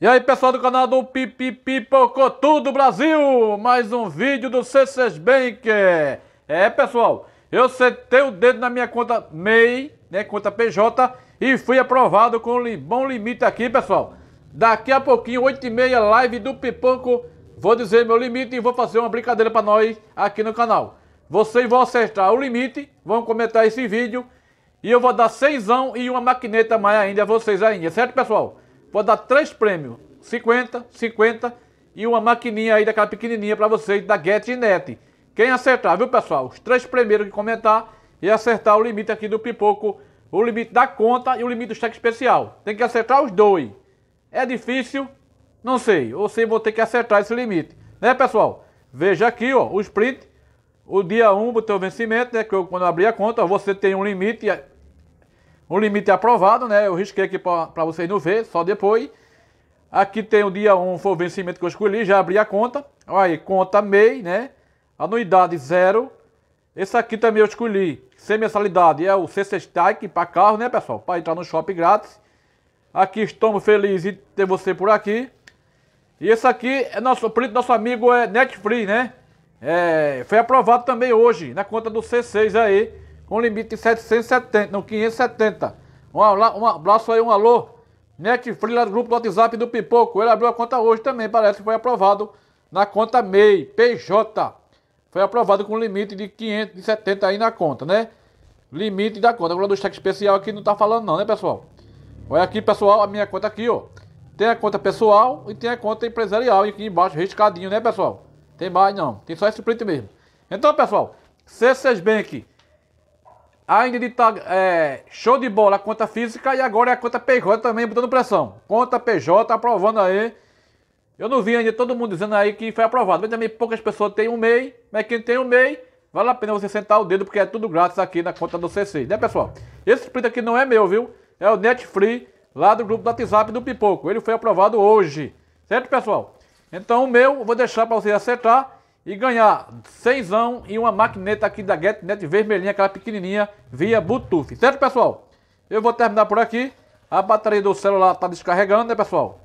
E aí pessoal do canal do Pipipipocotu do Brasil, mais um vídeo do CCS Bank. É pessoal, eu sentei o dedo na minha conta MEI, né, conta PJ, e fui aprovado com bom limite aqui pessoal. Daqui a pouquinho, 8h30, live do Pipoco, vou dizer meu limite e vou fazer uma brincadeira para nós aqui no canal. Vocês vão acertar o limite, vão comentar esse vídeo, e eu vou dar seisão e uma maquineta mais ainda a vocês ainda, certo pessoal? Vou dar três prêmios: 50, 50 e uma maquininha aí daquela pequenininha para vocês da GetNet. Quem acertar, viu pessoal? Os três primeiros que comentar e acertar o limite aqui do pipoco, o limite da conta e o limite do cheque especial. Tem que acertar os dois. É difícil? Não sei. Ou sei, vou ter que acertar esse limite. Né, pessoal? Veja aqui, ó, o sprint, O dia 1 um, do teu vencimento, né? Que eu, quando eu abri a conta, você tem um limite o limite é aprovado, né? Eu risquei aqui para vocês não ver, só depois. Aqui tem o dia 1, foi o vencimento que eu escolhi, já abri a conta. Olha aí, conta MEI, né? Anuidade zero. Esse aqui também eu escolhi, sem mensalidade, é o CC Strike para carro, né, pessoal? Para entrar no shopping grátis. Aqui estamos felizes de ter você por aqui. E esse aqui é nosso print, nosso amigo é Netfree, né? É, foi aprovado também hoje na conta do C6 aí com limite de 770, não, 570. Um, um abraço aí, um alô. Netflix lá do grupo do WhatsApp do Pipoco. Ele abriu a conta hoje também, parece que foi aprovado na conta MEI, PJ. Foi aprovado com limite de 570 aí na conta, né? Limite da conta. Agora do cheque especial aqui não tá falando não, né, pessoal? Olha aqui, pessoal, a minha conta aqui, ó. Tem a conta pessoal e tem a conta empresarial e aqui embaixo, riscadinho, né, pessoal? Tem mais não, tem só esse print mesmo. Então, pessoal, C6 Bank Ainda Ingrid tá é, show de bola a conta física e agora é a conta PJ também botando pressão. Conta PJ aprovando aí. Eu não vi ainda todo mundo dizendo aí que foi aprovado. Mas também poucas pessoas têm um MEI, mas quem tem um MEI, vale a pena você sentar o dedo porque é tudo grátis aqui na conta do CC, né pessoal? Esse split aqui não é meu, viu? É o Netfree lá do grupo do WhatsApp do Pipoco. Ele foi aprovado hoje, certo pessoal? Então o meu eu vou deixar para você acertar e ganhar 100 e uma maquineta aqui da GetNet vermelhinha, aquela pequenininha, via Bluetooth. Certo, pessoal? Eu vou terminar por aqui. A bateria do celular tá descarregando, né, pessoal?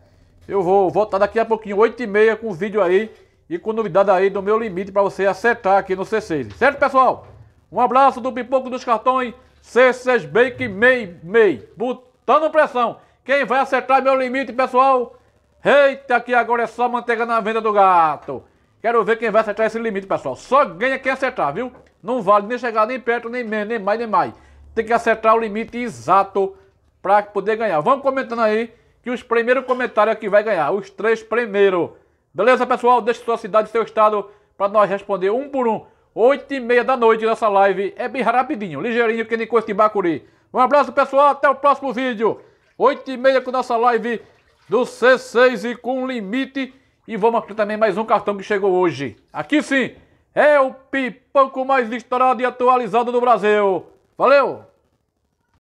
Eu vou voltar daqui a pouquinho, 8h30, com o vídeo aí e com novidade aí do meu limite para você acertar aqui no C6. Certo, pessoal? Um abraço do Pipoco dos Cartões, C6 Bake Mei Mei. Botando pressão. Quem vai acertar meu limite, pessoal? Eita, que agora é só manteiga na venda do gato. Quero ver quem vai acertar esse limite, pessoal. Só ganha quem acertar, viu? Não vale nem chegar nem perto, nem menos, nem mais, nem mais. Tem que acertar o limite exato para poder ganhar. Vamos comentando aí que os primeiros comentários aqui é vai ganhar. Os três primeiros. Beleza, pessoal? Deixe sua cidade, seu estado, para nós responder um por um. Oito e meia da noite nessa live. É bem rapidinho, ligeirinho, que nem coisa de bacuri. Um abraço, pessoal. Até o próximo vídeo. Oito e meia com nossa live do C6 e com limite e vamos abrir também mais um cartão que chegou hoje. Aqui sim, é o pipoco mais estourado e atualizado do Brasil. Valeu!